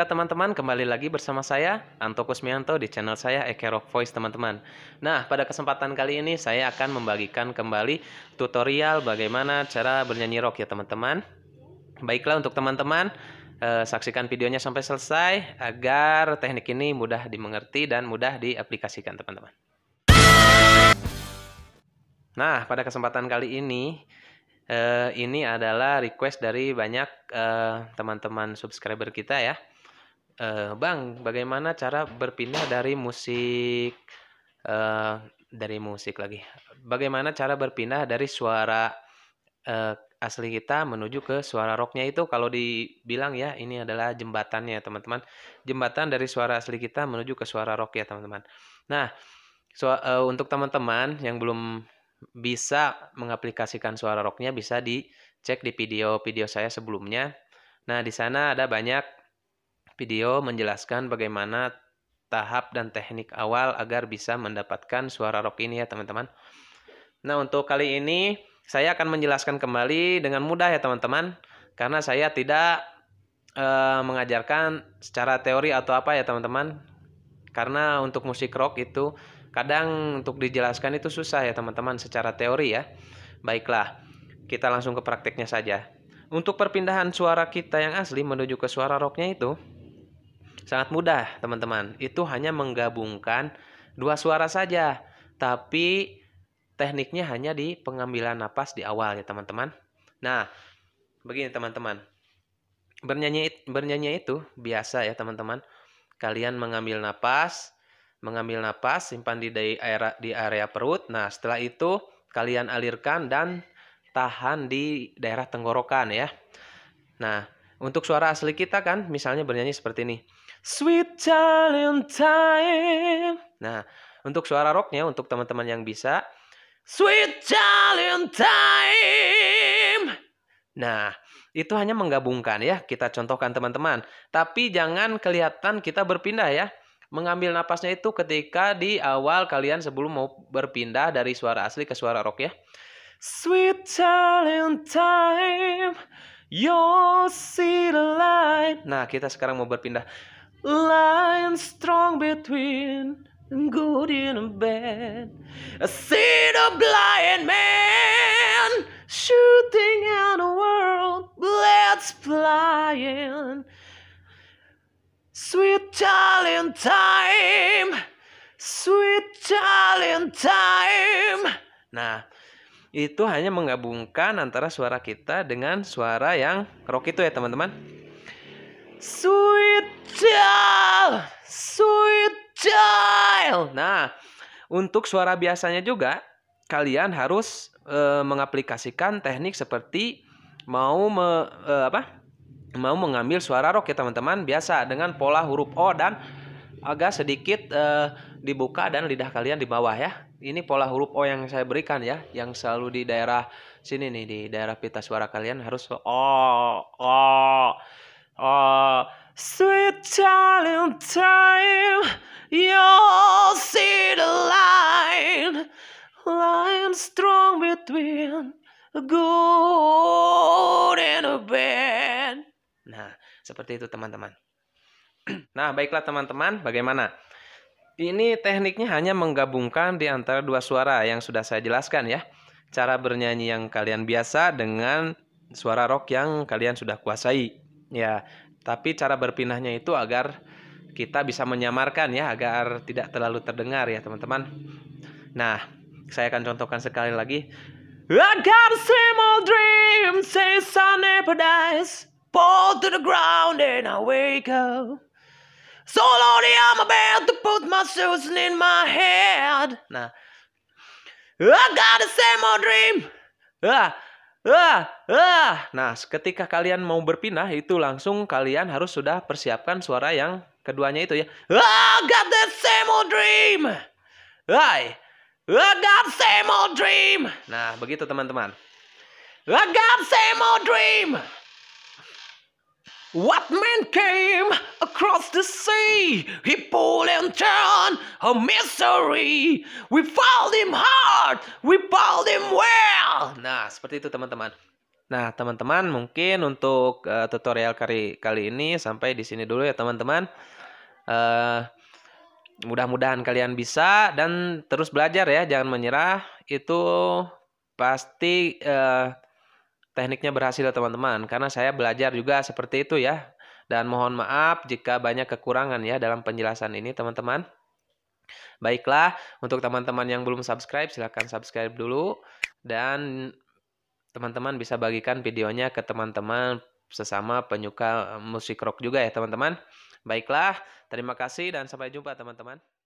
Baiklah teman-teman, kembali lagi bersama saya Anto Kusmianto di channel saya Eke Rock Voice teman-teman. Nah, pada kesempatan kali ini saya akan membagikan kembali tutorial bagaimana cara bernyanyi rock ya teman-teman. Baiklah untuk teman-teman, eh, saksikan videonya sampai selesai agar teknik ini mudah dimengerti dan mudah diaplikasikan teman-teman. Nah, pada kesempatan kali ini Uh, ini adalah request dari banyak eh, teman-teman uh, subscriber kita ya uh, Bang, bagaimana cara berpindah dari musik uh, dari musik lagi? Bagaimana cara berpindah dari suara uh, asli kita menuju ke suara rocknya itu kalau dibilang ya ini adalah jembatannya teman-teman jembatan dari suara asli kita menuju ke suara rock ya teman-teman nah so, uh, untuk teman-teman yang belum bisa mengaplikasikan suara rocknya bisa dicek di video video saya sebelumnya nah di sana ada banyak Video menjelaskan bagaimana tahap dan teknik awal agar bisa mendapatkan suara rock ini ya teman-teman. Nah untuk kali ini saya akan menjelaskan kembali dengan mudah ya teman-teman. Karena saya tidak e, mengajarkan secara teori atau apa ya teman-teman. Karena untuk musik rock itu kadang untuk dijelaskan itu susah ya teman-teman secara teori ya. Baiklah, kita langsung ke prakteknya saja. Untuk perpindahan suara kita yang asli menuju ke suara rocknya itu, Sangat mudah, teman-teman. Itu hanya menggabungkan dua suara saja, tapi tekniknya hanya di pengambilan napas di awal ya, teman-teman. Nah, begini teman-teman. Bernyanyi bernyanyi itu biasa ya, teman-teman. Kalian mengambil napas, mengambil napas, simpan di daerah di area perut. Nah, setelah itu kalian alirkan dan tahan di daerah tenggorokan ya. Nah, untuk suara asli kita kan misalnya bernyanyi seperti ini. Sweet Valentine. Nah, untuk suara rocknya, untuk teman-teman yang bisa, Sweet Valentine. Nah, itu hanya menggabungkan ya, kita contohkan teman-teman. Tapi jangan kelihatan kita berpindah ya. Mengambil napasnya itu ketika di awal kalian sebelum mau berpindah dari suara asli ke suara rock ya. Sweet Valentine, You see the light. Nah, kita sekarang mau berpindah lying strong between good and bad. I see the blind man shooting at the world that's flying. Sweet darling time, sweet darling time. Nah, itu hanya menggabungkan antara suara kita dengan suara yang rock itu ya teman-teman. Sweet child, sweet child. Nah, untuk suara biasanya juga kalian harus e, mengaplikasikan teknik seperti mau me, e, apa? mau mengambil suara rock ya teman-teman biasa dengan pola huruf O dan agak sedikit e, dibuka dan lidah kalian di bawah ya. Ini pola huruf O yang saya berikan ya, yang selalu di daerah sini nih di daerah pita suara kalian harus O O O Sweet Valentine, you'll see the line, Lying strong between good and a bad. Nah, seperti itu teman-teman. Nah, baiklah teman-teman, bagaimana? Ini tekniknya hanya menggabungkan di antara dua suara yang sudah saya jelaskan ya. Cara bernyanyi yang kalian biasa dengan suara rock yang kalian sudah kuasai. Ya, tapi cara berpindahnya itu agar kita bisa menyamarkan ya agar tidak terlalu terdengar ya teman-teman. Nah, saya akan contohkan sekali lagi. I got a same dream, say sunny paradise, fall to the ground and I wake up. So lonely I'm about to put my shoes in my head. Nah, I got a same old dream. Ah, Ah, ah. Nah, ketika kalian mau berpindah itu langsung kalian harus sudah persiapkan suara yang keduanya itu ya. Ah, got the same old dream. I ah, got same old dream. Nah, begitu teman-teman. I ah, got same old dream. What man came across the sea? He pulled and turned a misery. We found him hard, we found him well. Nah, seperti itu teman-teman. Nah, teman-teman mungkin untuk uh, tutorial kali kali ini sampai di sini dulu ya teman-teman. Uh, mudah-mudahan kalian bisa dan terus belajar ya, jangan menyerah. Itu pasti uh, tekniknya berhasil ya teman-teman karena saya belajar juga seperti itu ya. Dan mohon maaf jika banyak kekurangan ya dalam penjelasan ini teman-teman. Baiklah, untuk teman-teman yang belum subscribe silahkan subscribe dulu dan teman-teman bisa bagikan videonya ke teman-teman sesama penyuka eh, musik rock juga ya teman-teman. Baiklah, terima kasih dan sampai jumpa teman-teman.